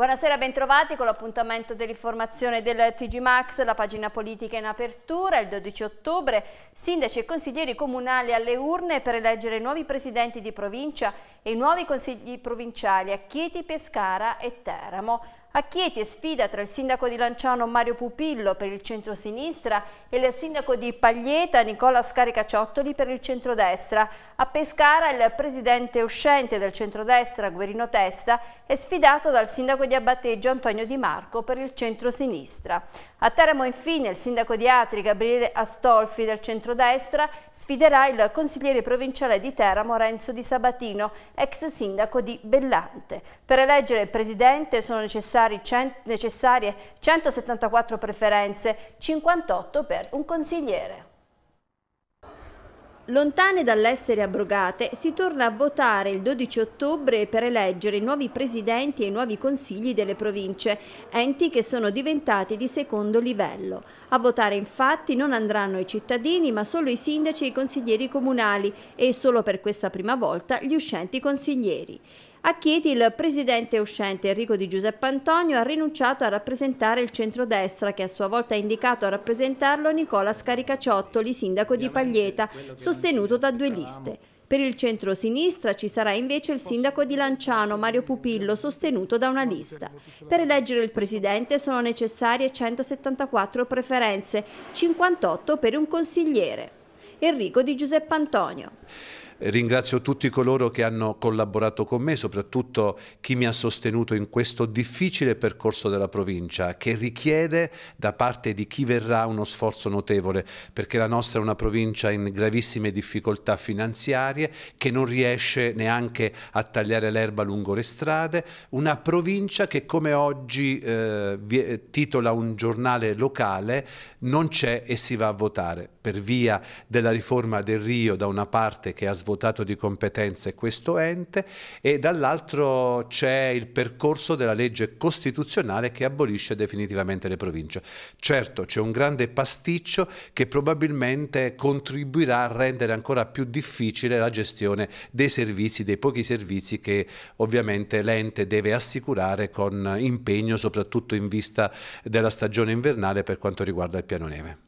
Buonasera, bentrovati con l'appuntamento dell'informazione del TG Max, la pagina politica in apertura. Il 12 ottobre sindaci e consiglieri comunali alle urne per eleggere nuovi presidenti di provincia e nuovi consigli provinciali a Chieti, Pescara e Teramo. A Chieti sfida tra il sindaco di Lanciano Mario Pupillo per il centro-sinistra e il sindaco di Paglieta Nicola Scaricaciottoli per il centro-destra. A Pescara il presidente uscente del centro-destra Guerino Testa è sfidato dal sindaco di Abbatteggio Antonio Di Marco per il centro-sinistra. A Teramo infine il sindaco di Atri Gabriele Astolfi del centrodestra sfiderà il consigliere provinciale di Teramo Renzo Di Sabatino, ex sindaco di Bellante. Per eleggere il presidente sono necessarie 174 preferenze, 58 per un consigliere. Lontane dall'essere abrogate, si torna a votare il 12 ottobre per eleggere i nuovi presidenti e i nuovi consigli delle province, enti che sono diventati di secondo livello. A votare infatti non andranno i cittadini, ma solo i sindaci e i consiglieri comunali e solo per questa prima volta gli uscenti consiglieri. A Chieti il presidente uscente Enrico Di Giuseppe Antonio ha rinunciato a rappresentare il centrodestra che a sua volta ha indicato a rappresentarlo Nicola Scaricaciottoli, sindaco di Paglieta, sostenuto da due liste. Per il centro-sinistra ci sarà invece il sindaco di Lanciano, Mario Pupillo, sostenuto da una lista. Per eleggere il presidente sono necessarie 174 preferenze, 58 per un consigliere. Enrico Di Giuseppe Antonio. Ringrazio tutti coloro che hanno collaborato con me, soprattutto chi mi ha sostenuto in questo difficile percorso della provincia, che richiede da parte di chi verrà uno sforzo notevole, perché la nostra è una provincia in gravissime difficoltà finanziarie, che non riesce neanche a tagliare l'erba lungo le strade, una provincia che come oggi eh, eh titola un giornale locale non c'è e si va a votare per via della riforma del Rio da una parte che ha svolto svuotato di competenze questo ente e dall'altro c'è il percorso della legge costituzionale che abolisce definitivamente le province. Certo c'è un grande pasticcio che probabilmente contribuirà a rendere ancora più difficile la gestione dei servizi, dei pochi servizi che ovviamente l'ente deve assicurare con impegno soprattutto in vista della stagione invernale per quanto riguarda il piano neve.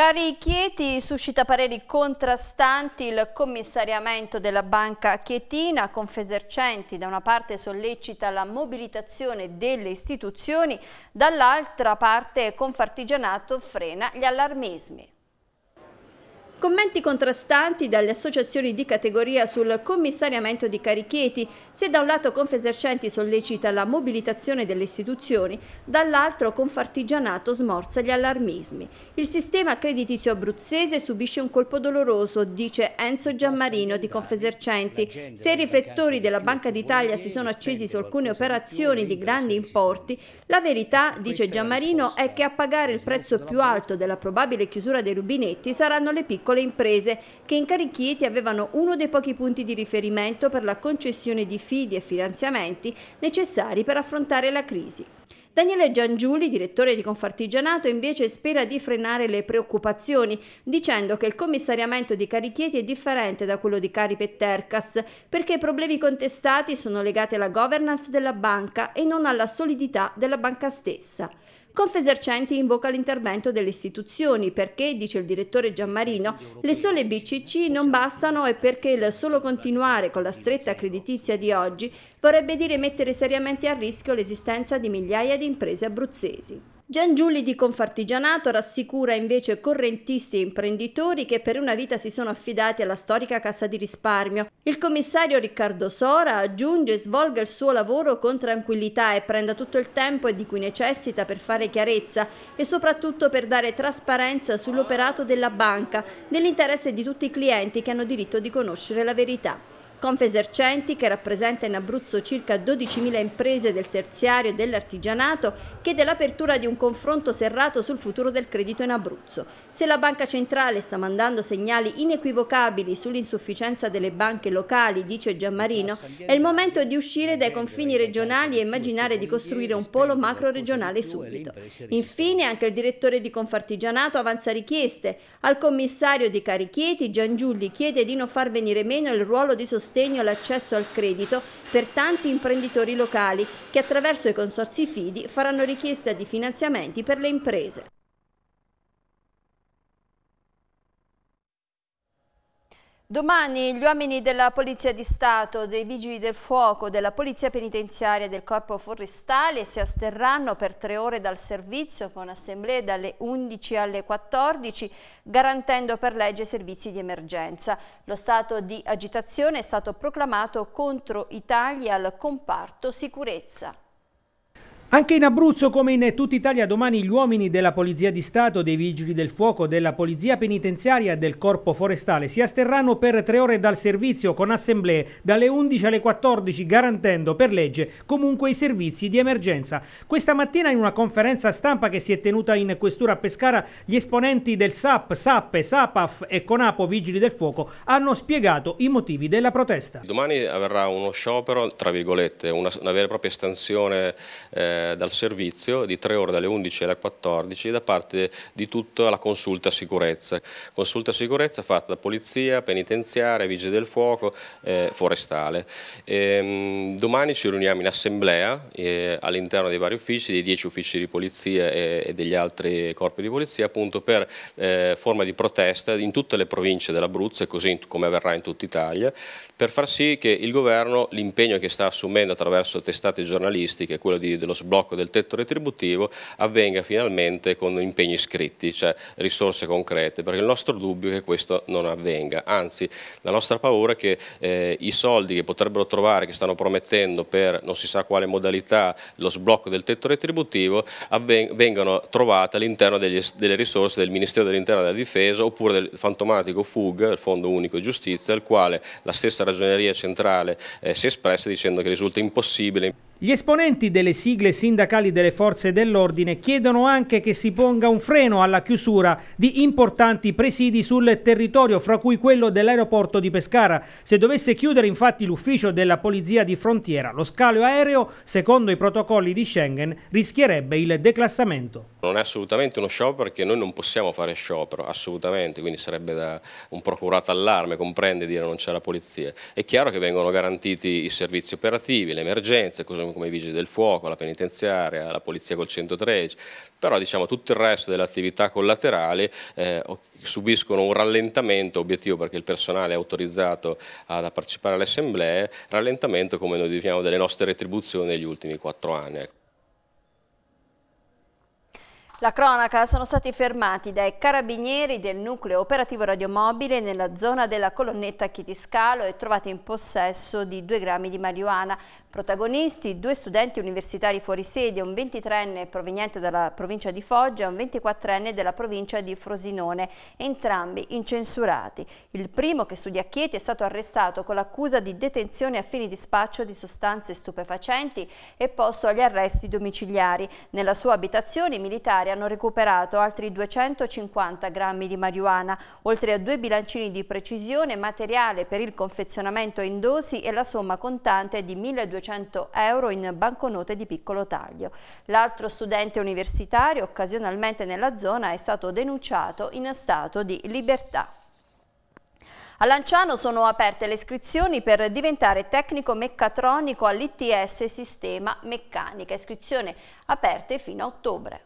Cari Chieti, suscita pareri contrastanti il commissariamento della banca Chietina. Confesercenti da una parte sollecita la mobilitazione delle istituzioni, dall'altra parte Confartigianato frena gli allarmismi. Commenti contrastanti dalle associazioni di categoria sul commissariamento di Carichieti, se da un lato Confesercenti sollecita la mobilitazione delle istituzioni, dall'altro Confartigianato smorza gli allarmismi. Il sistema creditizio abruzzese subisce un colpo doloroso, dice Enzo Giammarino di Confesercenti. Se i riflettori della Banca d'Italia si sono accesi su alcune operazioni di grandi importi, la verità, dice Giammarino, è che a pagare il prezzo più alto della probabile chiusura dei rubinetti saranno le piccole piccole imprese che in Carichieti avevano uno dei pochi punti di riferimento per la concessione di fidi e finanziamenti necessari per affrontare la crisi. Daniele Giangiuli, direttore di Confartigianato, invece spera di frenare le preoccupazioni, dicendo che il commissariamento di Carichieti è differente da quello di Caripe e Tercas, perché i problemi contestati sono legati alla governance della banca e non alla solidità della banca stessa. Confesercenti invoca l'intervento delle istituzioni perché, dice il direttore Giammarino, le sole BCC non bastano e perché il solo continuare con la stretta creditizia di oggi vorrebbe dire mettere seriamente a rischio l'esistenza di migliaia di imprese abruzzesi. Gian Giulli di Confartigianato rassicura invece correntisti e imprenditori che per una vita si sono affidati alla storica Cassa di Risparmio. Il commissario Riccardo Sora aggiunge svolga il suo lavoro con tranquillità e prenda tutto il tempo di cui necessita per fare chiarezza e soprattutto per dare trasparenza sull'operato della banca, nell'interesse di tutti i clienti che hanno diritto di conoscere la verità. Confesercenti, che rappresenta in Abruzzo circa 12.000 imprese del terziario e dell'artigianato, chiede l'apertura di un confronto serrato sul futuro del credito in Abruzzo. Se la Banca Centrale sta mandando segnali inequivocabili sull'insufficienza delle banche locali, dice Giammarino, è il momento di uscire dai confini regionali e immaginare di costruire un polo macro-regionale subito. Infine, anche il direttore di Confartigianato avanza richieste. Al commissario di Carichieti, Giulli, chiede di non far venire meno il ruolo di sostegno sostegno all'accesso al credito per tanti imprenditori locali che attraverso i consorsi FIDI faranno richiesta di finanziamenti per le imprese. Domani gli uomini della Polizia di Stato, dei Vigili del Fuoco, della Polizia Penitenziaria e del Corpo Forestale si asterranno per tre ore dal servizio con assemblee dalle 11 alle 14 garantendo per legge servizi di emergenza. Lo stato di agitazione è stato proclamato contro i tagli al comparto sicurezza. Anche in Abruzzo, come in tutta Italia, domani gli uomini della Polizia di Stato, dei Vigili del Fuoco, della Polizia Penitenziaria e del Corpo Forestale si asterranno per tre ore dal servizio con assemblee dalle 11 alle 14, garantendo per legge comunque i servizi di emergenza. Questa mattina, in una conferenza stampa che si è tenuta in questura a Pescara, gli esponenti del SAP, SAPPE, SAPAF e CONAPO Vigili del Fuoco hanno spiegato i motivi della protesta. Domani avverrà uno sciopero, tra virgolette, una, una vera e propria estensione. Eh, eh, dal servizio di 3 ore dalle 11 alle 14 da parte di tutta la consulta sicurezza. Consulta sicurezza fatta da polizia, penitenziaria, vigile del fuoco, eh, forestale. E, ehm, domani ci riuniamo in assemblea eh, all'interno dei vari uffici, dei 10 uffici di polizia e, e degli altri corpi di polizia appunto per eh, forma di protesta in tutte le province dell'Abruzzo e così come avverrà in tutta Italia per far sì che il governo l'impegno che sta assumendo attraverso testate giornalistiche, quello di, dello sblocco sblocco del tetto retributivo avvenga finalmente con impegni scritti, cioè risorse concrete, perché il nostro dubbio è che questo non avvenga, anzi la nostra paura è che eh, i soldi che potrebbero trovare, che stanno promettendo per non si sa quale modalità lo sblocco del tetto retributivo, vengano trovati all'interno delle risorse del Ministero dell'Interno e della Difesa oppure del fantomatico FUG, il Fondo Unico di Giustizia, al quale la stessa ragioneria centrale eh, si è espressa dicendo che risulta impossibile gli esponenti delle sigle sindacali delle forze dell'ordine chiedono anche che si ponga un freno alla chiusura di importanti presidi sul territorio, fra cui quello dell'aeroporto di Pescara. Se dovesse chiudere infatti l'ufficio della polizia di frontiera, lo scalo aereo, secondo i protocolli di Schengen, rischierebbe il declassamento. Non è assolutamente uno sciopero perché noi non possiamo fare sciopero, assolutamente, quindi sarebbe da un procurato allarme, comprende dire non c'è la polizia. È chiaro che vengono garantiti i servizi operativi, le emergenze, cose abbiamo come i vigili del fuoco, la penitenziaria, la polizia col 113, però diciamo tutto il resto delle attività collaterali eh, subiscono un rallentamento, obiettivo perché il personale è autorizzato a partecipare alle assemblee, rallentamento come noi definiamo delle nostre retribuzioni negli ultimi quattro anni. Ecco. La cronaca sono stati fermati dai carabinieri del nucleo operativo radiomobile nella zona della colonnetta Chitiscalo e trovati in possesso di due grammi di marijuana. Protagonisti due studenti universitari fuori sede, un 23enne proveniente dalla provincia di Foggia e un 24enne della provincia di Frosinone, entrambi incensurati. Il primo che studia Chieti è stato arrestato con l'accusa di detenzione a fini di spaccio di sostanze stupefacenti e posto agli arresti domiciliari. Nella sua abitazione i militari carabinieri hanno recuperato altri 250 grammi di marijuana, oltre a due bilancini di precisione, materiale per il confezionamento in dosi e la somma contante di 1.200 euro in banconote di piccolo taglio. L'altro studente universitario, occasionalmente nella zona, è stato denunciato in stato di libertà. A Lanciano sono aperte le iscrizioni per diventare tecnico meccatronico all'ITS Sistema Meccanica, iscrizione aperte fino a ottobre.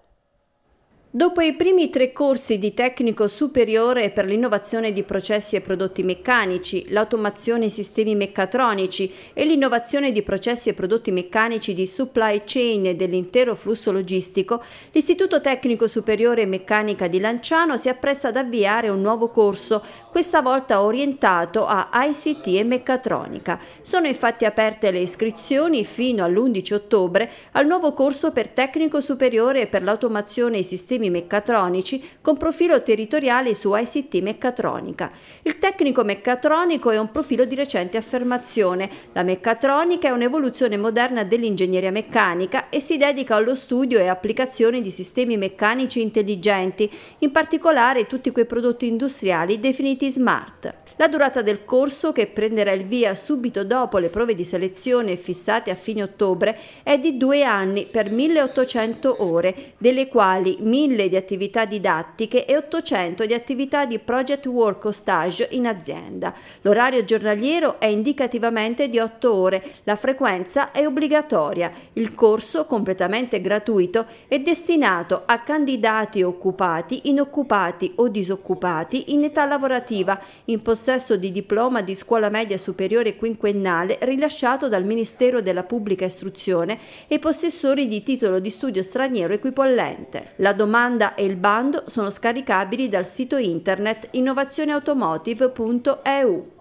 Dopo i primi tre corsi di tecnico superiore per l'innovazione di processi e prodotti meccanici, l'automazione e sistemi meccatronici e l'innovazione di processi e prodotti meccanici di supply chain e dell'intero flusso logistico, l'Istituto Tecnico Superiore Meccanica di Lanciano si appresta ad avviare un nuovo corso, questa volta orientato a ICT e meccatronica. Sono infatti aperte le iscrizioni fino all'11 ottobre al nuovo corso per tecnico superiore per l'automazione e sistemi algoritmi meccatronici con profilo territoriale su ICT meccatronica. Il tecnico meccatronico è un profilo di recente affermazione. La meccatronica è un'evoluzione moderna dell'ingegneria meccanica e si dedica allo studio e applicazione di sistemi meccanici intelligenti, in particolare tutti quei prodotti industriali definiti smart. La durata del corso, che prenderà il via subito dopo le prove di selezione fissate a fine ottobre, è di due anni per 1800 ore, delle quali 1000 di attività didattiche e 800 di attività di project work o stage in azienda. L'orario giornaliero è indicativamente di 8 ore, la frequenza è obbligatoria. Il corso, completamente gratuito, è destinato a candidati occupati, inoccupati o disoccupati in età lavorativa, in possesso possesso di diploma di scuola media superiore quinquennale rilasciato dal Ministero della Pubblica Istruzione e possessori di titolo di studio straniero equipollente. La domanda e il bando sono scaricabili dal sito internet innovazioneautomotive.eu.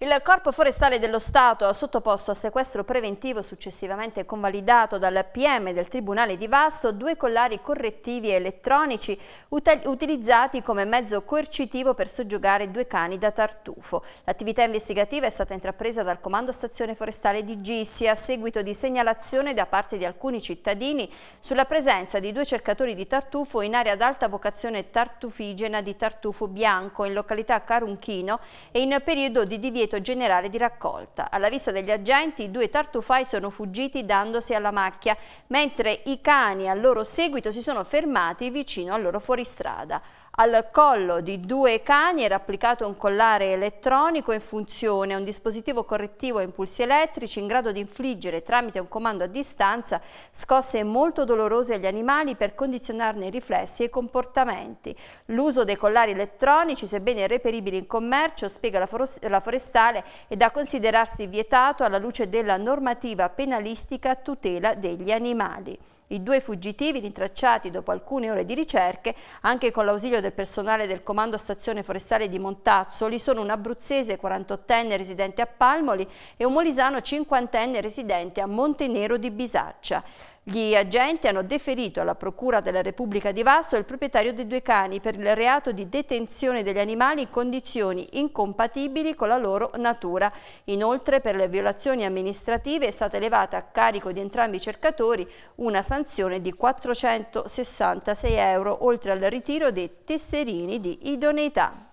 Il Corpo Forestale dello Stato ha sottoposto a sequestro preventivo successivamente convalidato dal PM del Tribunale di Vasto due collari correttivi elettronici utilizzati come mezzo coercitivo per soggiogare due cani da tartufo. L'attività investigativa è stata intrapresa dal Comando Stazione Forestale di Gissi a seguito di segnalazione da parte di alcuni cittadini sulla presenza di due cercatori di tartufo in area ad alta vocazione tartufigena di tartufo bianco in località Carunchino e in periodo di divieto divieto generale di raccolta. Alla vista degli agenti i due tartufai sono fuggiti dandosi alla macchia, mentre i cani al loro seguito si sono fermati vicino al loro fuoristrada. Al collo di due cani era applicato un collare elettronico in funzione, un dispositivo correttivo a impulsi elettrici in grado di infliggere tramite un comando a distanza scosse molto dolorose agli animali per condizionarne i riflessi e i comportamenti. L'uso dei collari elettronici, sebbene reperibili in commercio, spiega la forestale, è da considerarsi vietato alla luce della normativa penalistica tutela degli animali. I due fuggitivi, rintracciati dopo alcune ore di ricerche, anche con l'ausilio del personale del Comando Stazione Forestale di Montazzoli, sono un abruzzese 48enne residente a Palmoli e un molisano 50enne residente a Montenero di Bisaccia. Gli agenti hanno deferito alla Procura della Repubblica di Vasto il proprietario dei due cani per il reato di detenzione degli animali in condizioni incompatibili con la loro natura. Inoltre per le violazioni amministrative è stata elevata a carico di entrambi i cercatori una sanzione di 466 euro oltre al ritiro dei tesserini di idoneità.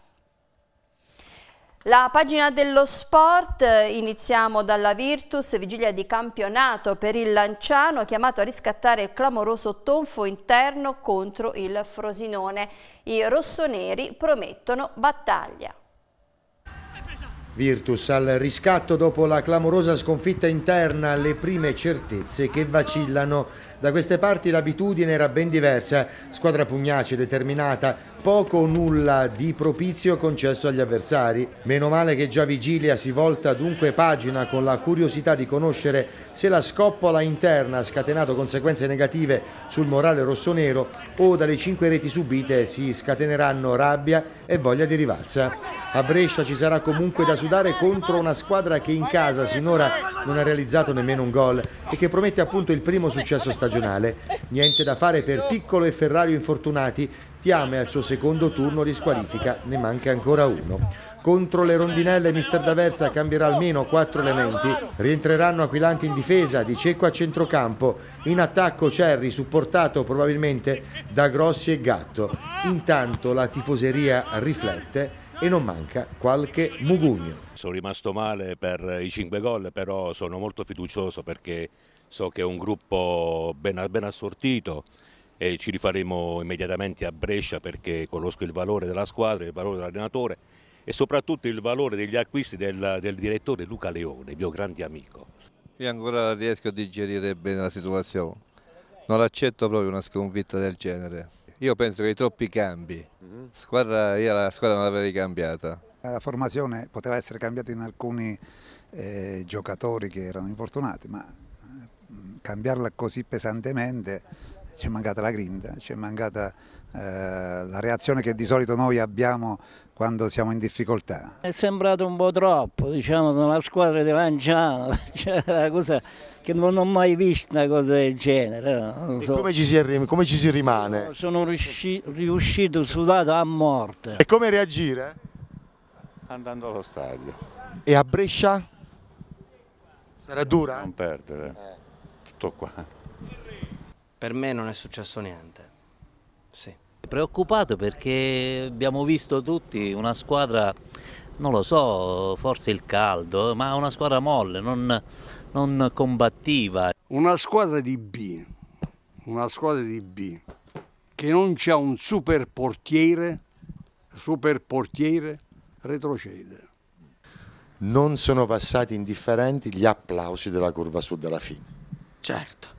La pagina dello sport, iniziamo dalla Virtus, vigilia di campionato per il Lanciano, chiamato a riscattare il clamoroso tonfo interno contro il Frosinone. I rossoneri promettono battaglia. Virtus al riscatto dopo la clamorosa sconfitta interna, le prime certezze che vacillano. Da queste parti l'abitudine era ben diversa, squadra pugnace determinata, poco o nulla di propizio concesso agli avversari. Meno male che già Vigilia si volta dunque pagina con la curiosità di conoscere se la scoppola interna ha scatenato conseguenze negative sul morale rossonero o dalle cinque reti subite si scateneranno rabbia e voglia di rivalsa. A Brescia ci sarà comunque da sudare contro una squadra che in casa sinora non ha realizzato nemmeno un gol e che promette appunto il primo successo statale stagionale. Niente da fare per Piccolo e Ferrario infortunati. Tiame al suo secondo turno di squalifica, ne manca ancora uno. Contro le rondinelle Mister D'Aversa cambierà almeno quattro elementi. Rientreranno Aquilanti in difesa, Di Cecco a centrocampo. In attacco Cerri, supportato probabilmente da Grossi e Gatto. Intanto la tifoseria riflette e non manca qualche mugugno. Sono rimasto male per i cinque gol, però sono molto fiducioso perché so che è un gruppo ben, ben assortito e ci rifaremo immediatamente a Brescia perché conosco il valore della squadra, il valore dell'allenatore e soprattutto il valore degli acquisti del, del direttore Luca Leone, mio grande amico. Io ancora riesco a digerire bene la situazione, non accetto proprio una sconfitta del genere. Io penso che i troppi cambi, mm-hmm. squadra, io la squadra non l'avrei cambiata. La formazione poteva essere cambiata in alcuni eh, giocatori che erano infortunati, ma cambiarla così pesantemente ci è mancata la grinta, ci è mancata eh, la reazione che di solito noi abbiamo quando siamo in difficoltà. È sembrato un po' troppo, diciamo, nella squadra di Lanciano, cioè, una cosa che non ho mai visto una cosa del genere. No? So. Come, ci si, come, ci si, rimane? Sono riuscito, riuscito sudato a morte. E come reagire? Andando allo stadio. E a Brescia? Sarà dura? Non perdere. Eh tutto qua. Per me non è successo niente, sì. Preoccupato perché abbiamo visto tutti una squadra, non lo so, forse il caldo, ma una squadra molle, non, non combattiva. Una squadra di B, una squadra di B, che non c'ha un super portiere, super portiere retrocede. Non sono passati indifferenti gli applausi della curva sud alla fine. Certo,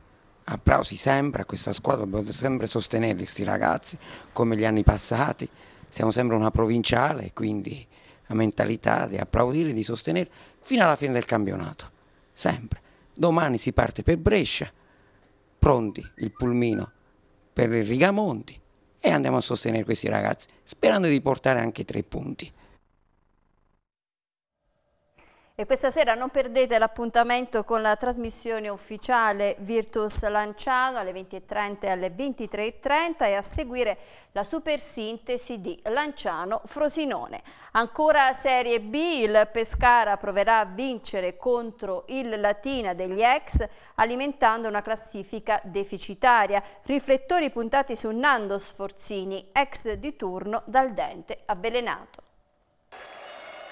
applausi sempre a questa squadra, dobbiamo sempre sostenerli, questi ragazzi, come gli anni passati. Siamo sempre una provinciale, quindi la mentalità di applaudire, di sostenere fino alla fine del campionato. Sempre. Domani si parte per Brescia, pronti il pulmino per il Rigamonti e andiamo a sostenere questi ragazzi, sperando di portare anche tre punti. E questa sera non perdete l'appuntamento con la trasmissione ufficiale Virtus Lanciano alle 20.30 e alle 23.30 e a seguire la super sintesi di Lanciano-Frosinone. Ancora Serie B, il Pescara proverà a vincere contro il Latina degli ex alimentando una classifica deficitaria. Riflettori puntati su Nando Sforzini, ex di turno dal dente avvelenato.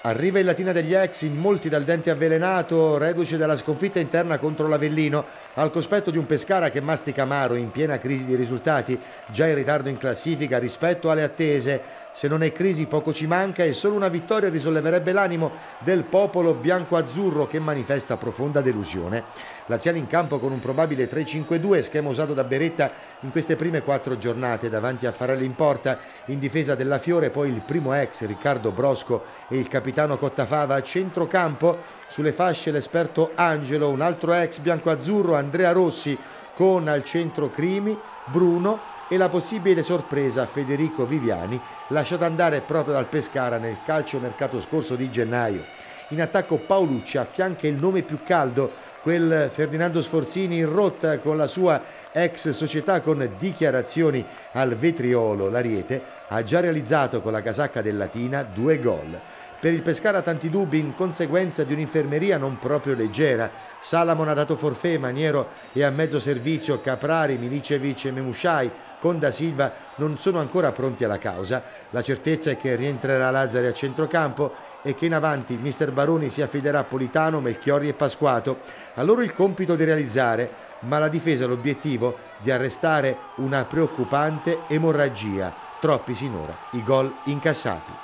Arriva in Latina degli ex, in molti dal dente avvelenato, reduce dalla sconfitta interna contro l'Avellino al cospetto di un Pescara che mastica amaro in piena crisi di risultati, già in ritardo in classifica rispetto alle attese, se non è crisi poco ci manca e solo una vittoria risolleverebbe l'animo del popolo bianco-azzurro che manifesta profonda delusione. Laziale in campo con un probabile 3-5-2, schema usato da Beretta in queste prime quattro giornate davanti a Farelli in porta, in difesa della Fiore poi il primo ex Riccardo Brosco e il capitano Cottafava a centrocampo, sulle fasce l'esperto Angelo, un altro ex bianco-azzurro Andrea Rossi con al centro Crimi, Bruno e la possibile sorpresa Federico Viviani lasciato andare proprio dal Pescara nel calcio mercato scorso di gennaio. In attacco Paolucci affianca il nome più caldo, quel Ferdinando Sforzini in rotta con la sua ex società con dichiarazioni al vetriolo. L'Ariete ha già realizzato con la casacca del Latina due gol. Per il Pescara tanti dubbi in conseguenza di un'infermeria non proprio leggera. Salamon ha dato forfè, Maniero e a mezzo servizio Caprari, Milicevic e Memusciai con Da Silva non sono ancora pronti alla causa. La certezza è che rientrerà Lazzari a centrocampo e che in avanti il mister Baroni si affiderà a Politano, Melchiorri e Pasquato. A loro il compito di realizzare, ma la difesa l'obiettivo di arrestare una preoccupante emorragia. Troppi sinora i gol incassati.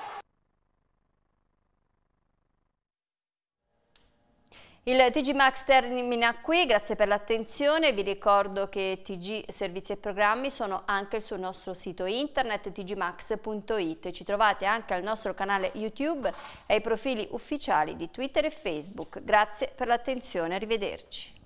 Il TG Max termina qui, grazie per l'attenzione, vi ricordo che TG Servizi e Programmi sono anche sul nostro sito internet tgmax.it, ci trovate anche al nostro canale YouTube e ai profili ufficiali di Twitter e Facebook. Grazie per l'attenzione, arrivederci.